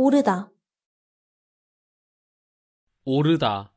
오르다 오르다